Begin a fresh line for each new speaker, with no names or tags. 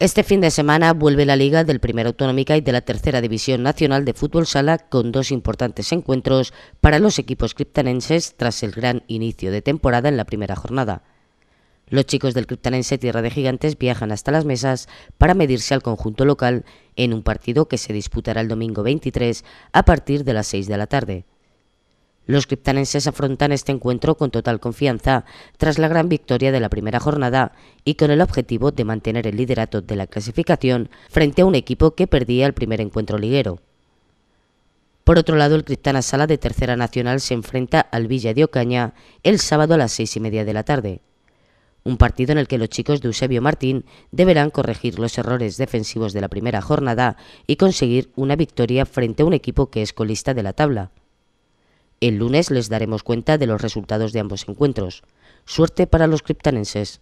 Este fin de semana vuelve la Liga del Primera Autonómica y de la Tercera División Nacional de Fútbol Sala con dos importantes encuentros para los equipos criptanenses tras el gran inicio de temporada en la primera jornada. Los chicos del criptanense Tierra de Gigantes viajan hasta las mesas para medirse al conjunto local en un partido que se disputará el domingo 23 a partir de las 6 de la tarde. Los criptanenses afrontan este encuentro con total confianza tras la gran victoria de la primera jornada y con el objetivo de mantener el liderato de la clasificación frente a un equipo que perdía el primer encuentro liguero. Por otro lado, el Criptana Sala de Tercera Nacional se enfrenta al Villa de Ocaña el sábado a las seis y media de la tarde. Un partido en el que los chicos de Eusebio Martín deberán corregir los errores defensivos de la primera jornada y conseguir una victoria frente a un equipo que es colista de la tabla. El lunes les daremos cuenta de los resultados de ambos encuentros. Suerte para los criptanenses.